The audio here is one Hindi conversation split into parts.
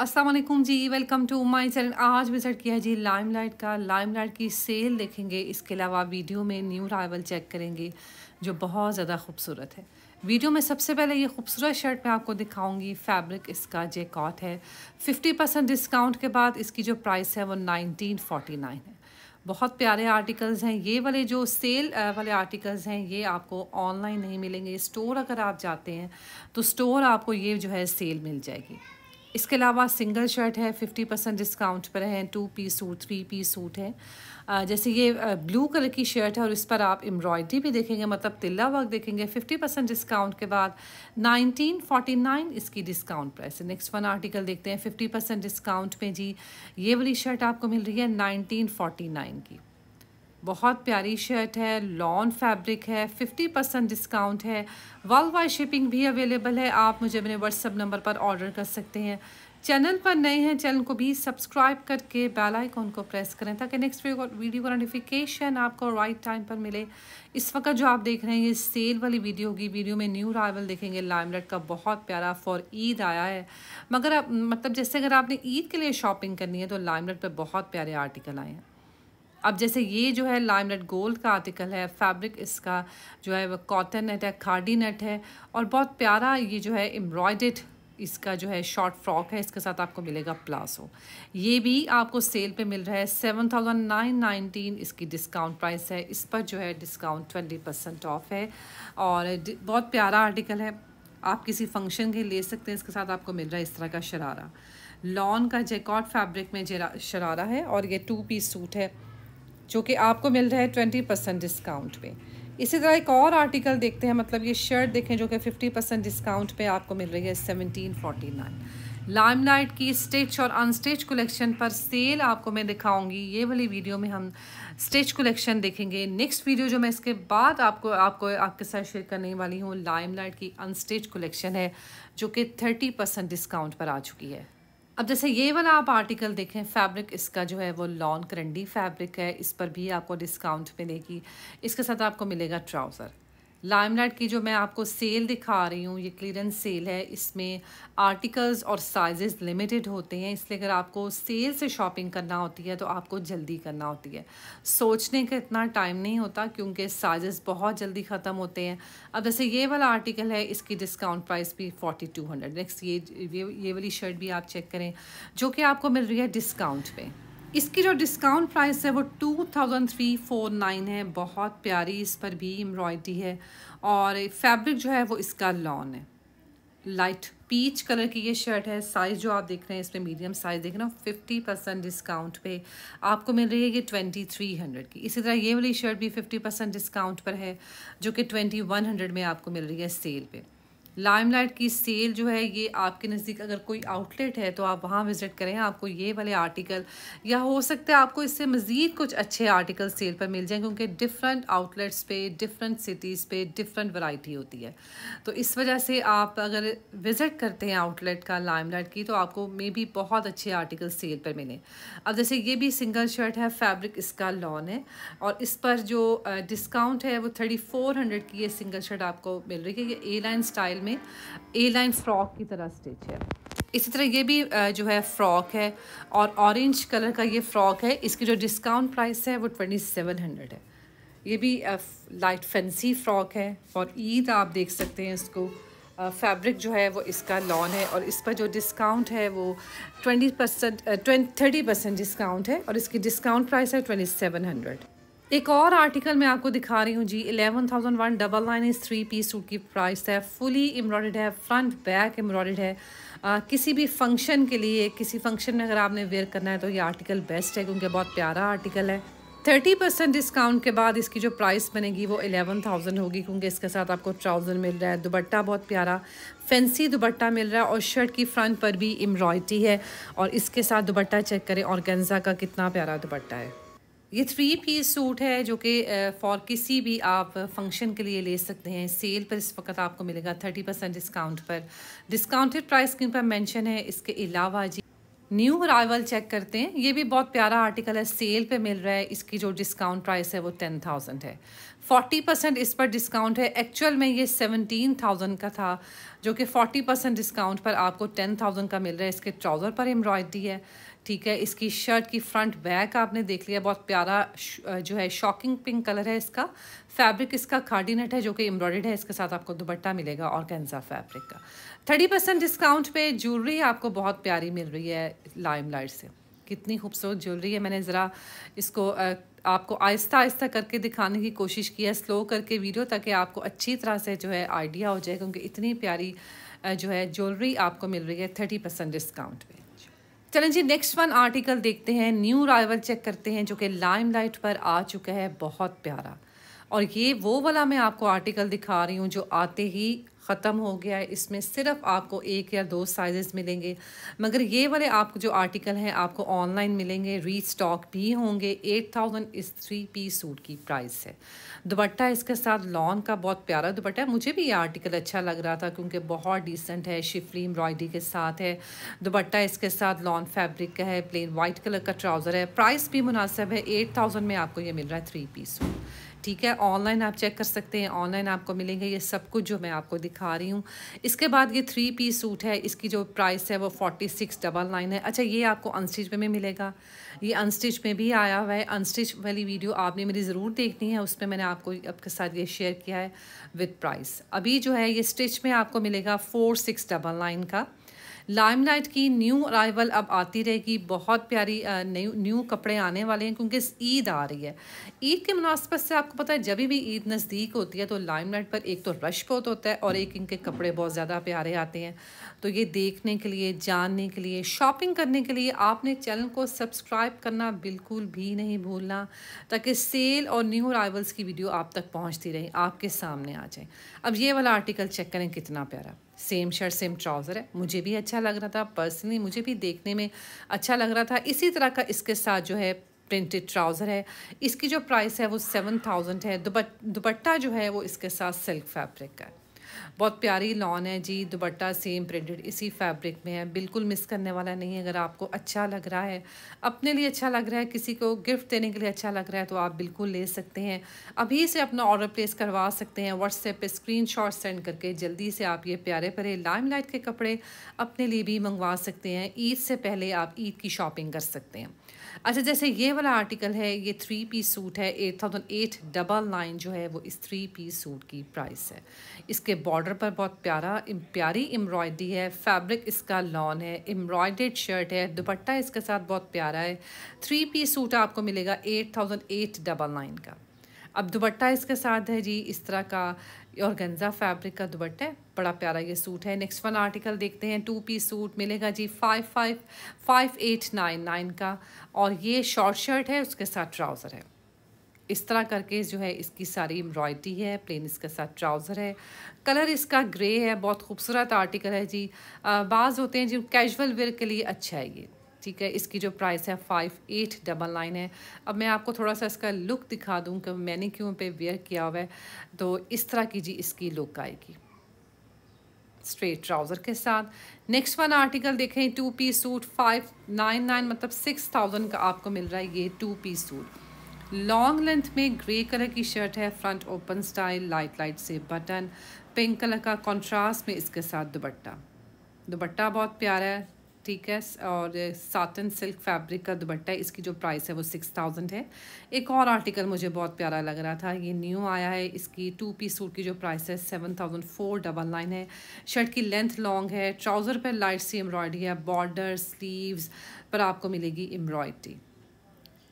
Aslam ji welcome to my channel आज विज़िट किया जी लाइम लाइट का लाइम लाइट की सेल देखेंगे इसके अलावा वीडियो में न्यू राइवल चेक करेंगे जो बहुत ज़्यादा खूबसूरत है वीडियो में सबसे पहले ये खूबसूरत शर्ट मैं आपको दिखाऊंगी फैब्रिक इसका जेकॉट है 50 परसेंट डिस्काउंट के बाद इसकी जो प्राइस है वो 1949 है बहुत प्यारे आर्टिकल्स हैं ये वाले जो सेल वाले आर्टिकल्स हैं ये आपको ऑनलाइन नहीं मिलेंगे स्टोर अगर आप जाते हैं तो स्टोर आपको ये जो है सेल मिल जाएगी इसके अलावा सिंगल शर्ट है फिफ्टी परसेंट डिस्काउंट पर है two piece suit three piece suit है जैसे ये ब्लू कलर की शर्ट है और इस पर आप एम्ब्रॉयडरी भी देखेंगे मतलब तिल्ला वर्क देखेंगे फिफ्टी परसेंट डिस्काउंट के बाद नाइनटीन फोर्टी नाइन इसकी डिस्काउंट प्राइस है नेक्स्ट वन आर्टिकल देखते हैं फिफ्टी परसेंट डिस्काउंट में जी ये वाली शर्ट आपको मिल रही है नाइनटीन फोर्टी नाइन की बहुत प्यारी शर्ट है लॉन फैब्रिक है 50 परसेंट डिस्काउंट है वर्ल्ड वाइड शिपिंग भी अवेलेबल है आप मुझे मेरे व्हाट्सअप नंबर पर ऑर्डर कर सकते हैं चैनल पर नए हैं चैनल को भी सब्सक्राइब करके बेल आइकॉन को प्रेस करें ताकि नेक्स्ट वीडियो का नोटिफिकेशन आपको राइट टाइम पर मिले इस वक्त जो आप देख रहे हैं ये सेल वाली वीडियो होगी वीडियो में न्यू राइवल देखेंगे लाइमलेट का बहुत प्यारा फॉर ईद आया है मगर मतलब जैसे अगर आपने ईद के लिए शॉपिंग करनी है तो लाइमलेट पर बहुत प्यारे आर्टिकल आए हैं अब जैसे ये जो है लाइम नट गोल्ड का आर्टिकल है फैब्रिक इसका जो है वह कॉटन नेट है खाडी नेट है और बहुत प्यारा ये जो है एम्ब्रॉयडेड इसका जो है शॉर्ट फ्रॉक है इसके साथ आपको मिलेगा प्लाजो ये भी आपको सेल पे मिल रहा है सेवन थाउजेंड नाइन नाइनटीन इसकी डिस्काउंट प्राइस है इस पर जो है डिस्काउंट ट्वेंटी परसेंट ऑफ है और बहुत प्यारा आर्टिकल है आप किसी फंक्शन के ले सकते हैं इसके साथ आपको मिल रहा है इस तरह का शरारा लॉन का जेकॉट फैब्रिक में शरारा है और ये टू पीस सूट है जो कि आपको मिल रहा है ट्वेंटी परसेंट डिस्काउंट पे इसी तरह एक और आर्टिकल देखते हैं मतलब ये शर्ट देखें जो कि फिफ्टी परसेंट डिस्काउंट पे आपको मिल रही है seventeen forty nine Limelight की स्टिच और अनस्टिच कलेक्शन पर सेल आपको मैं दिखाऊंगी ये वाली वीडियो में हम स्टिच कलेक्शन देखेंगे नेक्स्ट वीडियो जो मैं इसके बाद आपको आपको आपके साथ शेयर करने वाली हूँ लाइट की अनस्टिच कलेक्शन है जो कि थर्टी परसेंट डिस्काउंट पर आ चुकी है अब जैसे ये वाला आप आर्टिकल देखें फैब्रिक इसका जो है वो लॉन करंडी फैब्रिक है इस पर भी आपको डिस्काउंट मिलेगी इसके साथ आपको मिलेगा ट्राउज़र लाइमलाइट की जो मैं आपको सेल दिखा रही हूँ ये क्लियरेंस सेल है इसमें आर्टिकल्स और साइजेस लिमिटेड होते हैं इसलिए अगर आपको सेल से शॉपिंग करना होती है तो आपको जल्दी करना होती है सोचने का इतना टाइम नहीं होता क्योंकि साइजेस बहुत जल्दी ख़त्म होते हैं अब जैसे ये वाला आर्टिकल है इसकी डिस्काउंट प्राइस भी फोर्टी टू हंड्रेड नेक्स्ट ये ये वाली शर्ट भी आप चेक करें जो कि आपको मिल रही है डिस्काउंट पर इसकी जो डिस्काउंट प्राइस है वो two thousand three four nine है बहुत प्यारी इस पर भी एम्ब्रॉयडरी है और फैब्रिक जो है वो इसका लॉन है लाइट पीच कलर की ये शर्ट है साइज़ जो आप देख रहे हैं इसमें मीडियम साइज़ देख रहे हो फिफ्टी परसेंट डिस्काउंट पे आपको मिल रही है ये ट्वेंटी थ्री हंड्रेड की इसी तरह ये वाली शर्ट भी फिफ्टी परसेंट डिस्काउंट पर है जो कि ट्वेंटी वन हंड्रेड में आपको मिल रही है सेल पे लाइमलाइट की सेल जो है ये आपके नज़दीक अगर कोई आउटलेट है तो आप वहाँ विज़िट करें आपको ये वाले आर्टिकल या हो सकता है आपको इससे मज़ीद कुछ अच्छे आर्टिकल सेल पर मिल जाएँ क्योंकि डिफरेंट आउटलेट्स पे डिफरेंट सिटीज़ पे डिफरेंट वैरायटी होती है तो इस वजह से आप अगर विज़िट करते हैं आउटलेट का लाइमलाइट की तो आपको मे बी बहुत अच्छे आर्टिकल सेल पर मिले अब जैसे ये भी सिंगल शर्ट है फैब्रिक इसका लॉन है और इस पर जो डिस्काउंट है वो थर्टी फोर हंड्रेड की ये सिंगल शर्ट आपको मिल रही है ये ए लाइन स्टाइल में ए लाइन फ्रॉक की तरह स्टिच है इसी तरह ये भी जो है फ़्रॉक है और ऑरेंज कलर का ये फ़्रॉक है इसकी जो डिस्काउंट प्राइस है वो ट्वेंटी सेवन हंड्रेड है ये भी लाइट फैंसी फ़्रॉक है और ईद आप देख सकते हैं इसको फैब्रिक जो है वो इसका लॉन है और इस पर जो डिस्काउंट है वो twenty percent twenty thirty percent discount है और इसकी डिस्काउंट प्राइस है ट्वेंटी सेवन हंड्रेड एक और आर्टिकल मैं आपको दिखा रही हूँ जी eleven thousand one double nine इस थ्री पीस सूट की प्राइस है फुली एम्ब्रॉयड है फ्रंट बैक एम्ब्रॉयड है आ, किसी भी फंक्शन के लिए किसी फंक्शन में अगर आपने वेयर करना है तो ये आर्टिकल बेस्ट है क्योंकि बहुत प्यारा आर्टिकल है थर्टी परसेंट डिस्काउंट के बाद इसकी जो प्राइस बनेगी वो एलेवन थाउजेंड होगी क्योंकि इसके साथ आपको ट्राउज़र मिल रहा है दुबट्टा बहुत प्यारा फैंसी दुबट्टा मिल रहा है और शर्ट की फ्रंट पर भी एम्ब्रॉयड्री है और इसके साथ दुबट्टा चेक करें और गेंजा का कितना प्यारा दुपट्टा है ये थ्री पीस सूट है जो कि फॉर किसी भी आप फंक्शन के लिए ले सकते हैं सेल पर इस वक्त आपको मिलेगा थर्टी परसेंट डिस्काउंट पर डिस्काउंटेड प्राइस स्क्रीन पर मेंशन है इसके अलावा जी न्यू अराइवल चेक करते हैं ये भी बहुत प्यारा आर्टिकल है सेल पे मिल रहा है इसकी जो डिस्काउंट प्राइस है वो टेन थाउजेंड है फोर्टी परसेंट इस पर डिस्काउंट है एक्चुअल में ये सेवनटीन थाउजेंड का था जो कि फोर्टी परसेंट डिस्काउंट पर आपको टेन थाउजेंड का मिल रहा है इसके ट्राउज़र पर एम्ब्रॉयडरी है ठीक है इसकी शर्ट की फ्रंट बैक आपने देख लिया बहुत प्यारा जो है शॉकिंग पिंक कलर है इसका फैब्रिक इसका कार्डिनेट है जो कि एम्ब्रॉयड है इसके साथ आपको दुपट्टा मिलेगा और कैंसा फैब्रिक का थर्टी परसेंट डिस्काउंट पे ज्वेलरी आपको बहुत प्यारी मिल रही है लाइम लाइट से कितनी खूबसूरत ज्वेलरी है मैंने ज़रा इसको आपको आहिस्ता आहिस्ता करके दिखाने की कोशिश की है स्लो करके वीडियो ताकि आपको अच्छी तरह से जो है आइडिया हो जाए क्योंकि इतनी प्यारी जो है ज्वेलरी आपको मिल रही है थर्टी परसेंट डिस्काउंट पे चलें जी नेक्स्ट वन आर्टिकल देखते हैं न्यू राइवल चेक करते हैं जो कि लाइमलाइट पर आ चुका है बहुत प्यारा और ये वो वाला मैं आपको आर्टिकल दिखा रही हूँ जो आते ही ख़त्म हो गया है इसमें सिर्फ आपको एक या दो साइजेस मिलेंगे मगर ये वाले आपको जो आर्टिकल हैं आपको ऑनलाइन मिलेंगे री स्टॉक भी होंगे एट थाउजेंड इस थ्री पी सूट की प्राइस है दुपट्टा इसके साथ लॉन का बहुत प्यारा दुपट्टा है मुझे भी ये आर्टिकल अच्छा लग रहा था क्योंकि बहुत डिसेंट है शिफली एम्ब्रॉयडरी के साथ है दुपट्टा इसके साथ लॉन फैब्रिक का है प्लेन वाइट कलर का ट्राउज़र है प्राइस भी मुनासिब है एट थाउजेंड में आपको ये मिल रहा है थ्री पी सूट ठीक है ऑनलाइन आप चेक कर सकते हैं ऑनलाइन आपको मिलेंगे ये सब कुछ जो मैं आपको दिखा रही हूँ इसके बाद ये थ्री पीस सूट है इसकी जो प्राइस है वो फोर्टी सिक्स डबल नाइन है अच्छा ये आपको अनस्टिच में मिलेगा ये अनस्टिच में भी आया हुआ है अनस्टिच वाली वीडियो आपने मेरी ज़रूर देखनी है उसमें मैंने आपको आपके साथ ये शेयर किया है विथ प्राइस अभी जो है ये स्टिच में आपको मिलेगा फोर सिक्स डबल नाइन का लाइमलाइट की न्यू अराइवल अब आती रहेगी बहुत प्यारी न्यू न्यू कपड़े आने वाले हैं क्योंकि ईद आ रही है ईद के मुनासबत से आपको पता है जब भी ईद नज़दीक होती है तो लाइमलाइट पर एक तो रश बहुत होता है और एक इनके कपड़े बहुत ज़्यादा प्यारे आते हैं तो ये देखने के लिए जानने के लिए शॉपिंग करने के लिए आपने चैनल को सब्सक्राइब करना बिल्कुल भी नहीं भूलना ताकि सेल और न्यू अराइवल्स की वीडियो आप तक पहुँचती रहे आपके सामने आ जाए अब ये वाला आर्टिकल चेक करें कितना प्यारा सेम शर्ट सेम ट्राउज़र है मुझे भी अच्छा लग रहा था पर्सनली मुझे भी देखने में अच्छा लग रहा था इसी तरह का इसके साथ जो है प्रिंटेड ट्राउज़र है इसकी जो प्राइस है वो सेवन थाउजेंड है दुपट्टा जो है वो इसके साथ सिल्क फैब्रिक का है बहुत प्यारी लॉन है जी दुबट्टा सेम प्रिंटेड इसी फैब्रिक में है बिल्कुल मिस करने वाला नहीं है अगर आपको अच्छा लग रहा है अपने लिए अच्छा लग रहा है किसी को गिफ्ट देने के लिए अच्छा लग रहा है तो आप बिल्कुल ले सकते हैं अभी से अपना ऑर्डर प्लेस करवा सकते हैं व्हाट्सएप पर स्क्रीन सेंड करके जल्दी से आप ये प्यारे प्यारे लाइम के कपड़े अपने लिए भी मंगवा सकते हैं ईद से पहले आप ईद की शॉपिंग कर सकते हैं अच्छा जैसे ये वाला आर्टिकल है ये थ्री पीस सूट है eight thousand eight double nine जो है वो इस थ्री पीस सूट की प्राइस है इसके बॉर्डर पर बहुत प्यारा प्यारी एम्ब्रॉयडरी है फैब्रिक इसका लॉन है एम्ब्रॉयडेड शर्ट है दुपट्टा इसके साथ बहुत प्यारा है थ्री पीस सूट आपको मिलेगा eight thousand eight double nine का अब दुपट्टा इसके साथ है जी इस तरह का और गंजा फैब्रिक का दुपट्टा है बड़ा प्यारा ये सूट है नेक्स्ट वन आर्टिकल देखते हैं टू पीस सूट मिलेगा जी five five five eight nine nine का और ये शॉर्ट शर्ट है उसके साथ ट्राउज़र है इस तरह करके जो है इसकी सारी एम्ब्रॉयडरी है प्लेन इसके साथ ट्राउज़र है कलर इसका ग्रे है बहुत खूबसूरत आर्टिकल है जी बाज़ होते हैं जी कैजुअल वेयर के लिए अच्छा है ये ठीक है इसकी जो प्राइस है फ़ाइव एट डबल नाइन है अब मैं आपको थोड़ा सा इसका लुक दिखा दूँ कि मैंने क्यों पे वेयर किया हुआ है तो इस तरह की जी इसकी लुक आएगी स्ट्रेट ट्राउज़र के साथ नेक्स्ट वन आर्टिकल देखें two P suit five nine nine मतलब सिक्स थाउजेंड का आपको मिल रहा है ये two P suit long length में ग्रे कलर की शर्ट है front open style light light से बटन पिंक कलर का कॉन्ट्रास्ट में इसके साथ दुबट्टा दुबट्टा बहुत प्यारा है ठीक है और सातन सिल्क फैब्रिक का दुपट्टा है इसकी जो प्राइस है वो सिक्स थाउजेंड है एक और आर्टिकल मुझे बहुत प्यारा लग रहा था ये न्यू आया है इसकी टू पीस सूट की जो प्राइस है seven thousand four double nine है शर्ट की लेंथ लॉन्ग है ट्राउज़र पर लाइट सी एम्ब्रॉयडरी है बॉर्डर स्लीवस पर आपको मिलेगी एम्ब्रॉयडरी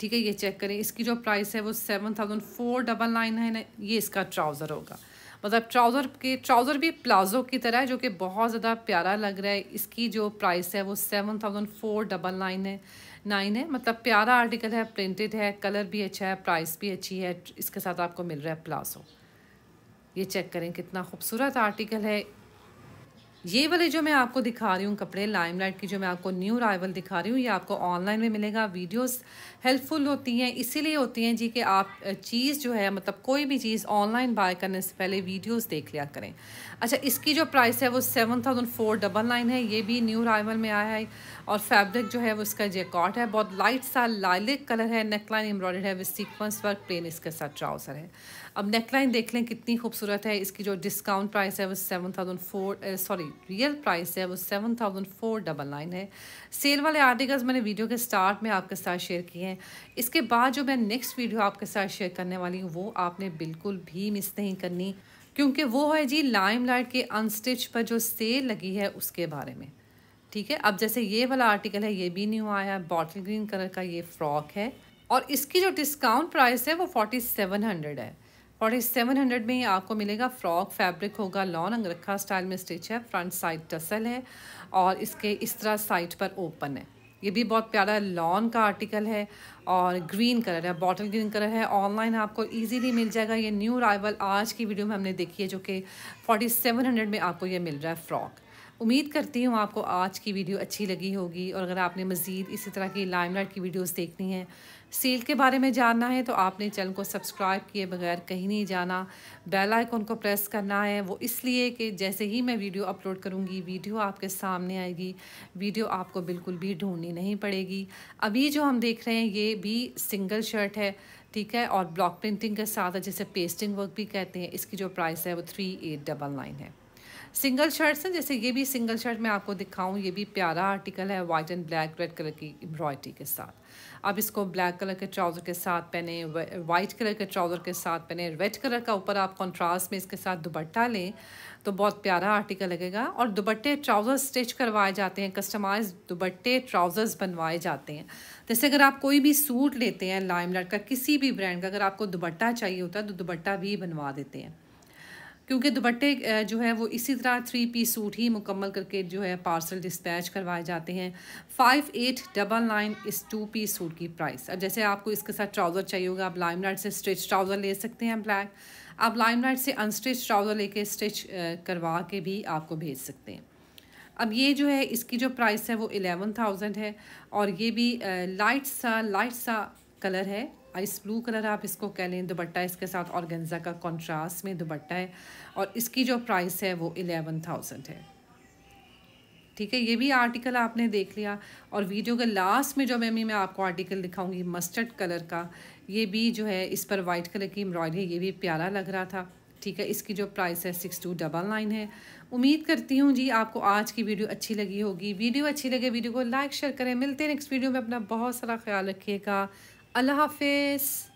ठीक है ये चेक करें इसकी जो प्राइस है वो seven thousand four double nine है ना ये इसका ट्राउज़र होगा मतलब ट्राउज़र के ट्राउज़र भी प्लाजो की तरह है जो कि बहुत ज़्यादा प्यारा लग रहा है इसकी जो प्राइस है वो seven thousand four double nine है नाइन है मतलब प्यारा आर्टिकल है प्रिंटेड है कलर भी अच्छा है प्राइस भी अच्छी है इसके साथ आपको मिल रहा है प्लाजो ये चेक करें कितना खूबसूरत आर्टिकल है ये वाले जो मैं आपको दिखा रही हूँ कपड़े लाइमलाइट की जो मैं आपको न्यू राइवल दिखा रही हूँ ये आपको ऑनलाइन में मिलेगा वीडियोस हेल्पफुल होती हैं इसीलिए होती हैं जी कि आप चीज़ जो है मतलब कोई भी चीज़ ऑनलाइन बाय करने से पहले वीडियोस देख लिया करें अच्छा इसकी जो प्राइस है वो seven thousand four double nine है ये भी न्यू राइवल में आया है और फैब्रिक जो है वो इसका जेकॉट है बहुत लाइट सा लालिक कलर है नेकलाइन एम्ब्रॉयड है विद सीक्वेंस वर्क प्लेन इसके साथ ट्राउज़र है अब नेकलाइन देख लें कितनी खूबसूरत है इसकी जो डिस्काउंट प्राइस है वो seven thousand four sorry real price है वो seven thousand four double nine है सेल वाले आर्टिकल्स मैंने वीडियो के स्टार्ट में आपके साथ शेयर किए हैं इसके बाद जो मैं नेक्स्ट वीडियो आपके साथ शेयर करने वाली हूँ वो आपने बिल्कुल भी मिस नहीं करनी क्योंकि वो है जी लाइमलाइट के अनस्टिच पर जो सेल लगी है उसके बारे में ठीक है अब जैसे ये वाला आर्टिकल है ये भी न्यू आया है बॉटल ग्रीन कलर का ये फ्रॉक है और इसकी जो डिस्काउंट प्राइस है वो फोर्टी सेवन हंड्रेड है फोर्टी सेवन हंड्रेड में ही आपको मिलेगा फ्रॉक फैब्रिक होगा लॉन अंगरखा स्टाइल में स्टिच है फ्रंट साइड टसल है और इसके इस तरह साइड पर ओपन है ये भी बहुत प्यारा लॉन का आर्टिकल है और ग्रीन कलर है बॉटल ग्रीन कलर है ऑनलाइन आपको इजीली मिल जाएगा ये न्यू राइवल आज की वीडियो में हमने देखी है जो कि 4700 में आपको ये मिल रहा है फ्रॉक उम्मीद करती हूँ आपको आज की वीडियो अच्छी लगी होगी और अगर आपने मज़ीद इसी तरह की लाइम लाइट की वीडियोस देखनी है सेल के बारे में जानना है तो आपने चैनल को सब्सक्राइब किए बगैर कहीं नहीं जाना बेल आइकन को प्रेस करना है वो इसलिए कि जैसे ही मैं वीडियो अपलोड करूँगी वीडियो आपके सामने आएगी वीडियो आपको बिल्कुल भी ढूंढनी नहीं पड़ेगी अभी जो हम देख रहे हैं ये भी सिंगल शर्ट है ठीक है और ब्लॉक प्रिंटिंग के साथ जैसे पेस्टिंग वर्क भी कहते हैं इसकी जो प्राइस है वो थ्री एट डबल नाइन है सिंगल शर्ट्स हैं जैसे ये भी सिंगल शर्ट मैं आपको दिखाऊं ये भी प्यारा आर्टिकल है white and black red colour की एम्ब्रॉयडरी के साथ आप इसको ब्लैक कलर के ट्राउज़र के साथ पहने वाइट कलर के ट्राउज़र के साथ पहने रेड कलर का ऊपर आप कॉन्ट्रास्ट में इसके साथ दुपट्टा लें तो बहुत प्यारा आर्टिकल लगेगा और दुपट्टे ट्राउज़र स्टिच करवाए जाते हैं कस्टमाइज दुपट्टे ट्राउज़र्स बनवाए जाते हैं जैसे अगर आप कोई भी सूट लेते हैं लाइम का किसी भी ब्रांड का अगर आपको दुपट्टा चाहिए होता है तो दुपट्टा भी बनवा देते हैं क्योंकि दुपट्टे जो है वो इसी तरह थ्री पीस सूट ही मुकम्मल करके जो है पार्सल डिस्पैच करवाए जाते हैं फाइव एट डबल नाइन इस टू पीस सूट की प्राइस अब जैसे आपको इसके साथ ट्राउज़र चाहिए होगा आप लाइम से स्ट्रिच ट्राउज़र ले सकते हैं ब्लैक आप लाइम से अनस्टिच ट्राउज़र लेके स्टिच करवा के भी आपको भेज सकते हैं अब ये जो है इसकी जो प्राइस है वो एलेवन थाउजेंड है और ये भी लाइट सा लाइट सा कलर है आइस ब्लू कलर आप इसको कह लें दुबट्टा इसके साथ ऑर्गेन्जा का कॉन्ट्रास्ट में दुबट्टा है और इसकी जो प्राइस है वो एलेवन थाउजेंड है ठीक है ये भी आर्टिकल आपने देख लिया और वीडियो के लास्ट में जो मैम मैं आपको आर्टिकल दिखाऊंगी मस्टर्ड कलर का ये भी जो है इस पर वाइट कलर की एम्ब्रॉयडरी ये भी प्यारा लग रहा था ठीक है इसकी जो प्राइस है सिक्स टू डबल नाइन है उम्मीद करती हूँ जी आपको आज की वीडियो अच्छी लगी होगी वीडियो अच्छी लगे वीडियो को लाइक शेयर करें मिलते हैं नेक्स्ट वीडियो में अपना बहुत सारा ख्याल रखिएगा अल्लाह हाफिज़